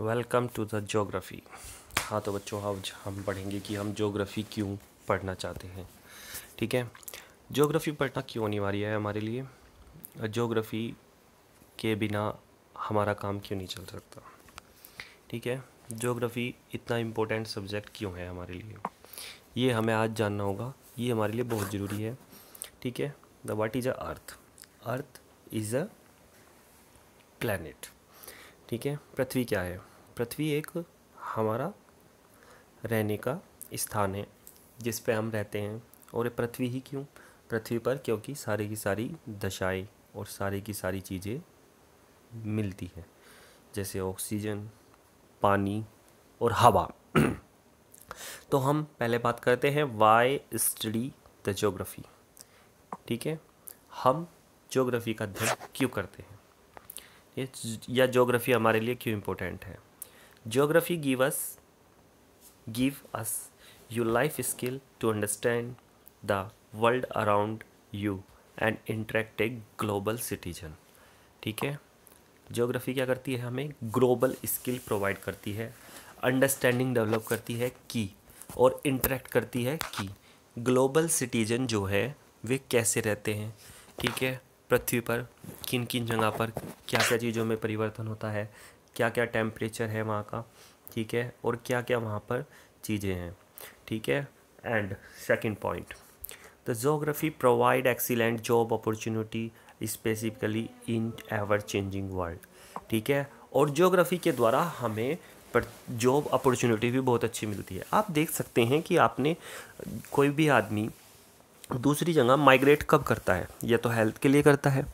welcome to the geography हाँ तो बच्चों आज हम पढ़ेंगे कि हम जोग्राफ़ी क्यों पढ़ना चाहते हैं ठीक है जोग्राफ़ी पढ़ना क्यों अनिवार्य है हमारे लिए जोग्राफ़ी के बिना हमारा काम क्यों नहीं चल सकता ठीक है जोग्राफ़ी इतना इम्पोर्टेंट सब्जेक्ट क्यों है हमारे लिए ये हमें आज जानना होगा ये हमारे लिए बहुत ज़रूरी है ठीक है the what is a earth earth is a planet ठीक है पृथ्वी क्या है पृथ्वी एक हमारा रहने का स्थान है जिस पे हम रहते हैं और ये पृथ्वी ही क्यों पृथ्वी पर क्योंकि सारी की सारी दशाएं और सारी की सारी चीज़ें मिलती हैं जैसे ऑक्सीजन पानी और हवा तो हम पहले बात करते हैं वाई स्टडी द जोग्राफ़ी ठीक है हम जोग्राफ़ी का अध्ययन क्यों करते हैं या जोग्राफ़ी हमारे लिए क्यों इम्पोर्टेंट है geography give us give us you life skill to understand the world around you and interact a global citizen ठीक है जोग्राफ़ी क्या करती है हमें ग्लोबल स्किल प्रोवाइड करती है अंडरस्टैंडिंग डेवलप करती है की और इंटरेक्ट करती है की ग्लोबल सिटीजन जो है वे कैसे रहते हैं ठीक है पृथ्वी पर किन किन जगह पर क्या क्या चीज़ों में परिवर्तन होता है क्या क्या टेम्परेचर है वहाँ का ठीक है और क्या क्या वहाँ पर चीज़ें हैं ठीक है and second point the geography provide excellent job opportunity specifically in ever changing world ठीक है और जोग्राफी के द्वारा हमें पर जॉब अपॉर्चुनिटी भी बहुत अच्छी मिलती है आप देख सकते हैं कि आपने कोई भी आदमी दूसरी जगह माइग्रेट कब करता है या तो हेल्थ के लिए करता है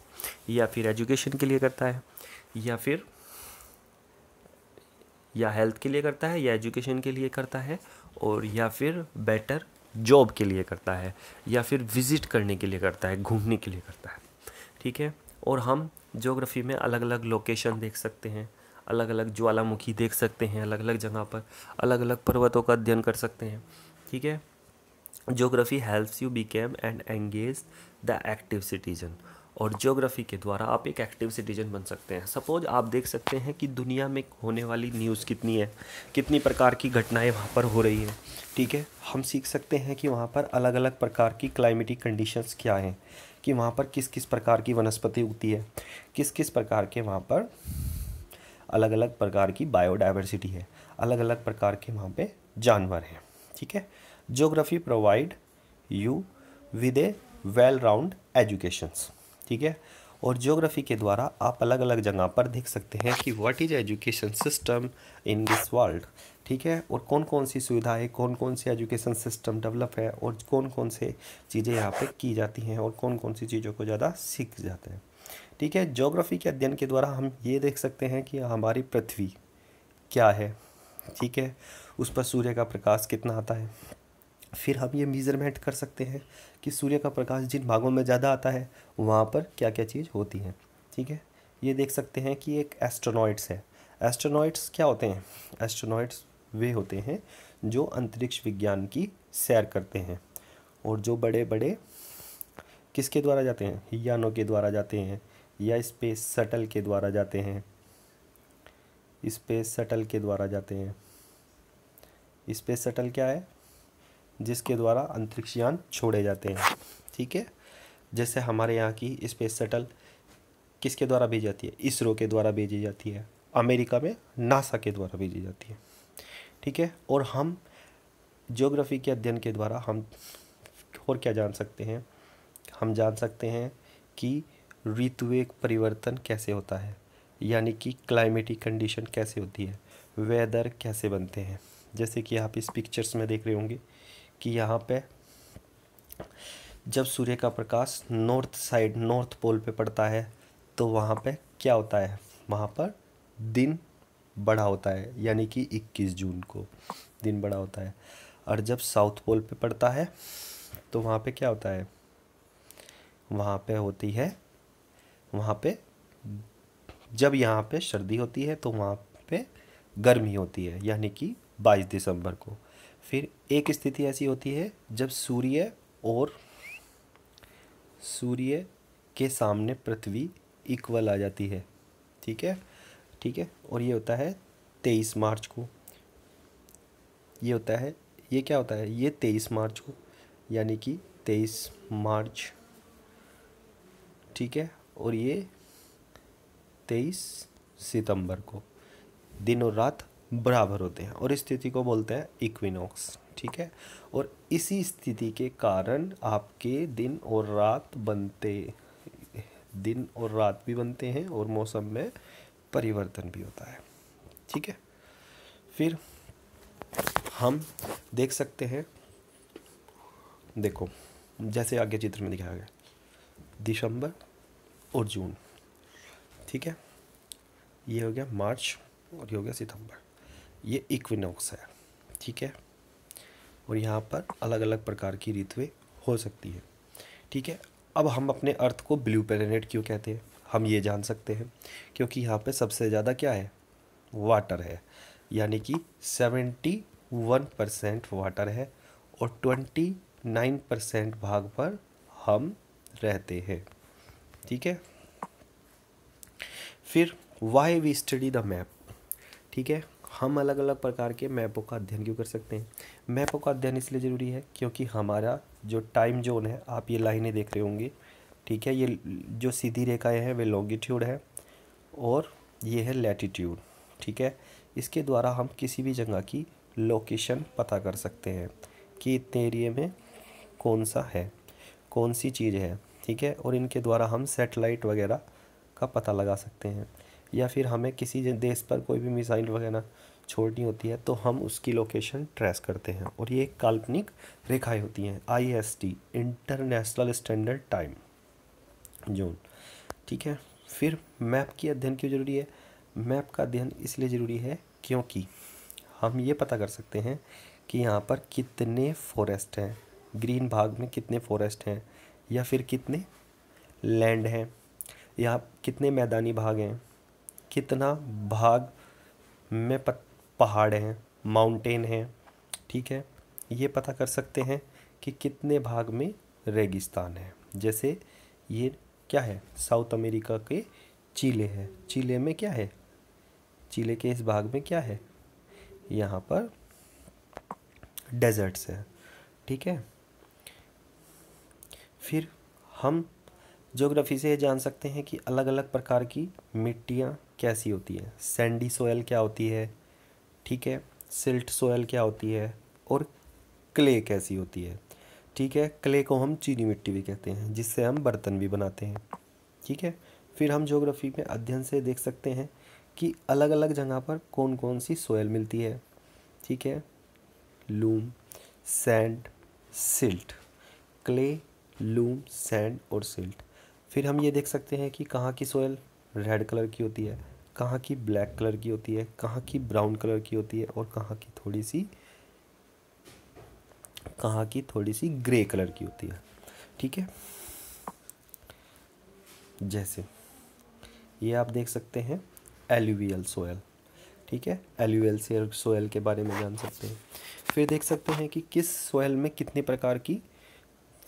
या फिर एजुकेशन के लिए करता है या फिर या हेल्थ के लिए करता है या एजुकेशन के लिए करता है और या फिर बेटर जॉब के लिए करता है या फिर विज़िट करने के लिए करता है घूमने के लिए करता है ठीक है और हम जोग्राफ़ी में अलग अलग लोकेशन देख सकते हैं अलग अलग ज्वालामुखी देख सकते हैं अलग अलग जगह पर अलग अलग पर्वतों का अध्ययन कर सकते हैं ठीक है geography helps you become and engage the active citizen और ज्योग्राफी के द्वारा आप एक एक्टिव सिटीजन बन सकते हैं सपोज आप देख सकते हैं कि दुनिया में होने वाली न्यूज़ कितनी है कितनी प्रकार की घटनाएं वहाँ पर हो रही हैं ठीक है हम सीख सकते हैं कि वहाँ पर अलग अलग प्रकार की क्लाइमेटिक कंडीशंस क्या हैं कि वहाँ पर किस किस प्रकार की वनस्पति उगती है किस किस प्रकार के वहाँ पर अलग अलग प्रकार की बायोडाइवर्सिटी है अलग अलग प्रकार के वहाँ पे जानवर हैं ठीक है geography provide you with a well round education ठीक है और ज्योग्राफी के द्वारा आप अलग अलग जगह पर देख सकते हैं कि what is education system in this world ठीक है और कौन कौन सी सुविधाएं कौन कौन से एजुकेशन सिस्टम डेवलप है और कौन कौन से चीज़ें यहाँ पे की जाती हैं और कौन कौन सी चीज़ों को ज़्यादा सीख जाते हैं ठीक है ज्योग्राफ़ी के अध्ययन के द्वारा हम ये देख सकते हैं कि हमारी पृथ्वी क्या है ठीक है उस पर सूर्य का प्रकाश कितना आता है फिर हम ये मेज़रमेंट कर सकते हैं कि सूर्य का प्रकाश जिन भागों में ज़्यादा आता है वहाँ पर क्या क्या चीज़ होती है ठीक है ये देख सकते हैं कि एक एस्ट्रोनॉइड्स है एस्ट्रोनॉइड्स क्या होते हैं एस्ट्रोनॉइड्स वे होते हैं जो अंतरिक्ष विज्ञान की सैर करते हैं और जो बड़े बड़े किसके द्वारा जाते हैं यानों के द्वारा जाते हैं या स्पेस सटल के द्वारा जाते हैं स्पेस सटल के द्वारा जाते हैं स्पेस सटल क्या है जिसके द्वारा अंतरिक्ष यान छोड़े जाते हैं ठीक है जैसे हमारे यहाँ की स्पेस शटल किसके द्वारा भेजी जाती है इसरो के द्वारा भेजी जाती है अमेरिका में नासा के द्वारा भेजी जाती है ठीक है और हम ज्योग्राफी के अध्ययन के द्वारा हम और क्या जान सकते हैं हम जान सकते हैं कि ऋतुवे परिवर्तन कैसे होता है यानी कि क्लाइमेटिक कंडीशन कैसे होती है वेदर कैसे बनते हैं जैसे कि आप इस पिक्चर्स में देख रहे होंगे कि यहाँ पे जब सूर्य का प्रकाश नॉर्थ साइड नॉर्थ पोल पे पड़ता है तो वहाँ पे क्या होता है वहाँ पर दिन बड़ा होता है यानी कि 21 जून को दिन बड़ा होता है और जब साउथ पोल पे पड़ता है तो वहाँ पे क्या होता है वहाँ पे होती है वहाँ पे जब यहाँ पे सर्दी होती है तो वहाँ पे गर्मी होती है यानी कि बाईस दिसंबर को फिर एक स्थिति ऐसी होती है जब सूर्य और सूर्य के सामने पृथ्वी इक्वल आ जाती है ठीक है ठीक है और ये होता है तेईस मार्च को ये होता है ये क्या होता है ये तेईस मार्च को यानी कि तेईस मार्च ठीक है और ये तेईस सितंबर को दिन और रात बराबर होते हैं और इस स्थिति को बोलते हैं इक्विनोक्स ठीक है और इसी स्थिति के कारण आपके दिन और रात बनते दिन और रात भी बनते हैं और मौसम में परिवर्तन भी होता है ठीक है फिर हम देख सकते हैं देखो जैसे आगे चित्र में दिखाया गया दिसंबर और जून ठीक है ये हो गया मार्च और ये हो गया सितंबर ये इक्विनोक्स है ठीक है और यहाँ पर अलग अलग प्रकार की ऋतुएँ हो सकती है ठीक है अब हम अपने अर्थ को ब्लू प्लेनेट क्यों कहते हैं हम ये जान सकते हैं क्योंकि यहाँ पे सबसे ज़्यादा क्या है वाटर है यानी कि सेवेंटी वन परसेंट वाटर है और ट्वेंटी नाइन परसेंट भाग पर हम रहते हैं ठीक है फिर why we study the map ठीक है हम अलग अलग प्रकार के मैपों का अध्ययन क्यों कर सकते हैं मैपों का अध्ययन इसलिए ज़रूरी है क्योंकि हमारा जो टाइम जोन है आप ये लाइनें देख रहे होंगे ठीक है ये जो सीधी रेखाएं हैं वे लॉन्गिट्यूड है और ये है लेटीट्यूड ठीक है इसके द्वारा हम किसी भी जगह की लोकेशन पता कर सकते हैं कि इतने एरिए में कौन सा है कौन सी चीज़ है ठीक है और इनके द्वारा हम सेटेलाइट वगैरह का पता लगा सकते हैं या फिर हमें किसी देश पर कोई भी मिसाइल वगैरह छोड़नी होती है तो हम उसकी लोकेशन ट्रेस करते हैं और ये एक काल्पनिक रेखाएं होती हैं I S T international standard time zone ठीक है फिर मैप की अध्ययन क्यों ज़रूरी है मैप का अध्ययन इसलिए ज़रूरी है क्योंकि हम ये पता कर सकते हैं कि यहाँ पर कितने फॉरेस्ट हैं ग्रीन भाग में कितने फॉरेस्ट हैं या फिर कितने लैंड हैं यहाँ कितने मैदानी भाग हैं कितना भाग में पहाड़ हैं माउंटेन हैं ठीक है ये पता कर सकते हैं कि कितने भाग में रेगिस्तान है जैसे ये क्या है साउथ अमेरिका के चिले है चिले में क्या है चिले के इस भाग में क्या है यहाँ पर डेजर्ट्स है ठीक है फिर हम जोग्राफ़ी से ये जान सकते हैं कि अलग अलग प्रकार की मिट्टियाँ कैसी होती हैं सैंडी सोयल क्या होती है ठीक है सिल्ट सोयल क्या होती है और क्ले कैसी होती है ठीक है क्ले को हम चीनी मिट्टी भी कहते हैं जिससे हम बर्तन भी बनाते हैं ठीक है फिर हम जोग्राफ़ी में अध्ययन से देख सकते हैं कि अलग अलग जगह पर कौन कौन सी सोयल मिलती है ठीक है loam sand silt clay loam sand और सिल्ट फिर हम ये देख सकते हैं कि कहाँ की सोयल रेड कलर की होती है कहाँ की ब्लैक कलर की होती है कहाँ की ब्राउन कलर की होती है और कहाँ की थोड़ी सी कहाँ की थोड़ी सी ग्रे कलर की होती है ठीक है जैसे ये आप देख सकते हैं एल्यूवियल सोयल ठीक है एल्यूवियल से सोयल के बारे में जान सकते हैं फिर देख सकते हैं कि किस सोयल में कितने प्रकार की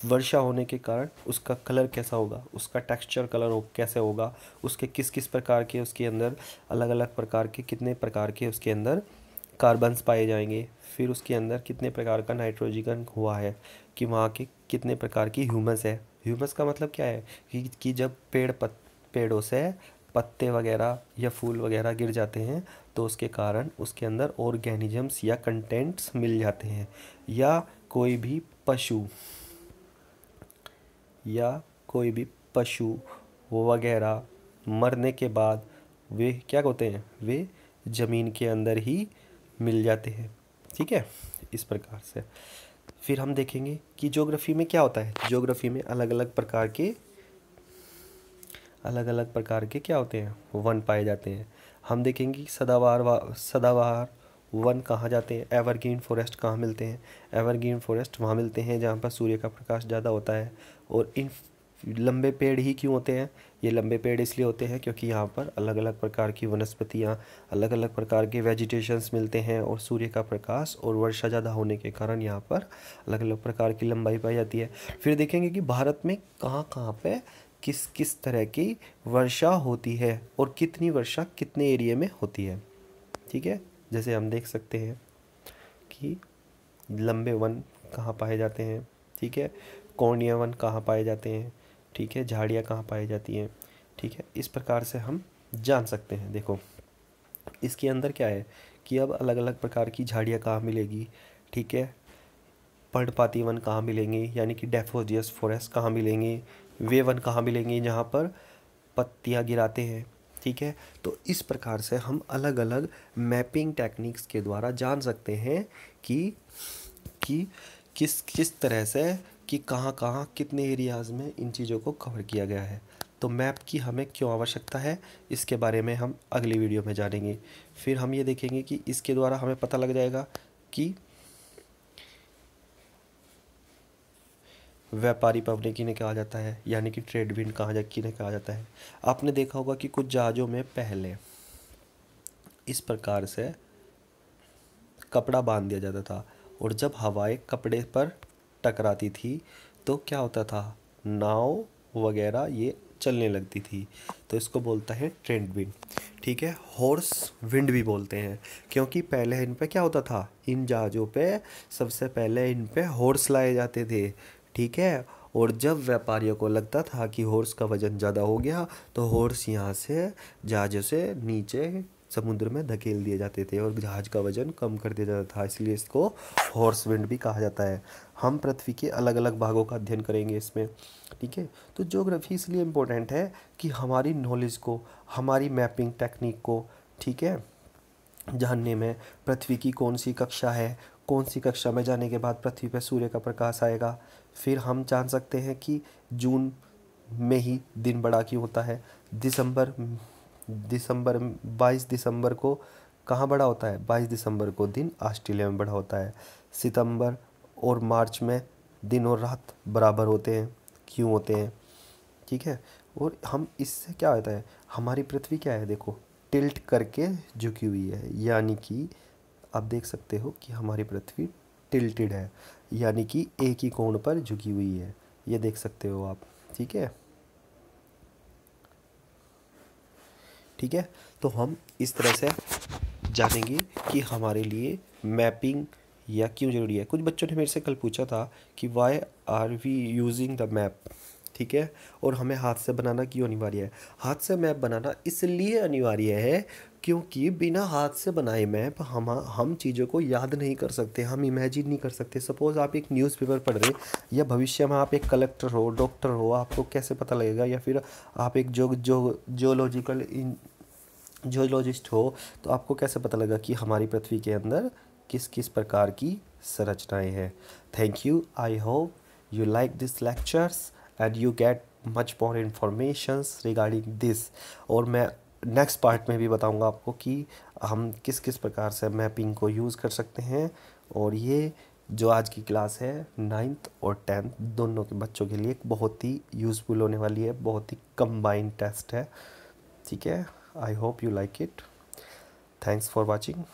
वर्षा होने के कारण उसका कलर कैसा होगा उसका टेक्सचर कलर हो कैसे होगा उसके किस किस प्रकार के उसके अंदर अलग अलग प्रकार के कितने प्रकार के उसके अंदर कार्बन्स पाए जाएंगे फिर उसके अंदर कितने प्रकार का नाइट्रोजन हुआ है कि वहाँ के कितने प्रकार की ह्यूमस है ह्यूमस का मतलब क्या है कि, कि जब पेड़ पत पेड़ों से पत्ते वगैरह या फूल वगैरह गिर जाते हैं तो उसके कारण उसके अंदर ऑर्गेनिजम्स या कंटेंट्स मिल जाते हैं या कोई भी पशु या कोई भी पशु वगैरह मरने के बाद वे क्या होते हैं वे ज़मीन के अंदर ही मिल जाते हैं ठीक है इस प्रकार से फिर हम देखेंगे कि ज्योग्राफी में क्या होता है ज्योग्राफी में अलग अलग प्रकार के अलग अलग प्रकार के क्या होते हैं वन पाए जाते हैं हम देखेंगे सदाबहार सदाबहार वन कहाँ जाते हैं एवरग्रीन फॉरेस्ट कहाँ मिलते हैं एवरग्रीन फॉरेस्ट वहाँ मिलते हैं जहाँ पर सूर्य का प्रकाश ज़्यादा होता है और इन लंबे पेड़ ही क्यों होते हैं ये लंबे पेड़ इसलिए होते हैं क्योंकि यहाँ पर अलग अलग प्रकार की वनस्पतियाँ अलग अलग प्रकार के वेजिटेशंस मिलते हैं और सूर्य का प्रकाश और वर्षा ज़्यादा होने के कारण यहाँ पर अलग अलग प्रकार की लंबाई पाई जाती है फिर देखेंगे कि भारत में कहाँ कहाँ पे किस किस तरह की वर्षा होती है और कितनी वर्षा कितने एरिए में होती है ठीक है जैसे हम देख सकते हैं कि लंबे वन कहाँ पाए जाते हैं ठीक है कौणीय वन कहाँ पाए जाते हैं ठीक है झाड़ियाँ कहाँ पाई जाती हैं ठीक है इस प्रकार से हम जान सकते हैं देखो इसके अंदर क्या है कि अब अलग अलग प्रकार की झाड़ियाँ कहाँ मिलेगी ठीक है पर्णपाती वन कहाँ मिलेंगे यानी कि डेफोजियस फॉरेस्ट कहाँ मिलेंगे वे वन कहाँ मिलेंगे जहाँ पर पत्तियाँ गिराते हैं ठीक है तो इस प्रकार से हम अलग अलग मैपिंग टेक्निक्स के द्वारा जान सकते हैं कि कि किस किस तरह से कि कहाँ कहाँ कितने एरियाज़ में इन चीज़ों को कवर किया गया है तो मैप की हमें क्यों आवश्यकता है इसके बारे में हम अगली वीडियो में जानेंगे फिर हम ये देखेंगे कि इसके द्वारा हमें पता लग जाएगा कि व्यापारी की ने कहा जाता है यानी कि ट्रेड विंड कहा जा किने कहा जाता है आपने देखा होगा कि कुछ जहाज़ों में पहले इस प्रकार से कपड़ा बांध दिया जाता था और जब हवाएं कपड़े पर टकराती थी तो क्या होता था नाव वगैरह ये चलने लगती थी तो इसको बोलता है ट्रेंड विंड ठीक है हॉर्स विंड भी बोलते हैं क्योंकि पहले इन पे क्या होता था इन जहाज़ों पे सबसे पहले इन पे हॉर्स लाए जाते थे ठीक है और जब व्यापारियों को लगता था कि हॉर्स का वज़न ज़्यादा हो गया तो हॉर्स यहाँ से जहाज़ों से नीचे समुद्र में धकेल दिए जाते थे और जहाज़ का वज़न कम कर दिया जाता था इसलिए इसको हॉर्स विंड भी कहा जाता है हम पृथ्वी के अलग अलग भागों का अध्ययन करेंगे इसमें ठीक है तो जोग्राफी इसलिए इम्पोर्टेंट है कि हमारी नॉलेज को हमारी मैपिंग टेक्निक को ठीक है जानने में पृथ्वी की कौन सी कक्षा है कौन सी कक्षा में जाने के बाद पृथ्वी पर सूर्य का प्रकाश आएगा फिर हम जान सकते हैं कि जून में ही दिन बड़ा क्यों होता है दिसंबर दिसंबर 22 दिसंबर को कहाँ बड़ा होता है 22 दिसंबर को दिन ऑस्ट्रेलिया में बड़ा होता है सितंबर और मार्च में दिन और रात बराबर होते हैं क्यों होते हैं ठीक है और हम इससे क्या होता है हमारी पृथ्वी क्या है देखो टिल्ट करके झुकी हुई है यानी कि आप देख सकते हो कि हमारी पृथ्वी टिल्टेड है यानी कि एक ही कोण पर झुकी हुई है ये देख सकते हो आप ठीक है ठीक है तो हम इस तरह से जानेंगे कि हमारे लिए मैपिंग या क्यों ज़रूरी है कुछ बच्चों ने मेरे से कल पूछा था कि why are we using the map ठीक है और हमें हाथ से बनाना क्यों अनिवार्य है हाथ से मैप बनाना इसलिए अनिवार्य है क्योंकि बिना हाथ से बनाए मैप हम हम चीज़ों को याद नहीं कर सकते हम इमेजिन नहीं कर सकते सपोज़ आप एक न्यूज़पेपर पढ़ रहे या भविष्य में आप एक कलेक्टर हो डॉक्टर हो आपको कैसे पता लगेगा या फिर आप एक जो जो जोलॉजिकल जोलॉजिस्ट हो तो आपको कैसे पता लगा कि हमारी पृथ्वी के अंदर किस किस प्रकार की संरचनाएँ हैं thank you I hope you like this lectures and you get much more informations regarding this और मैं नेक्स्ट पार्ट में भी बताऊंगा आपको कि हम किस किस प्रकार से मैपिंग को यूज़ कर सकते हैं और ये जो आज की क्लास है नाइन्थ और टेंथ दोनों के बच्चों के लिए बहुत ही यूज़फुल होने वाली है बहुत ही कम्बाइंड टेस्ट है ठीक है I hope you like it thanks for watching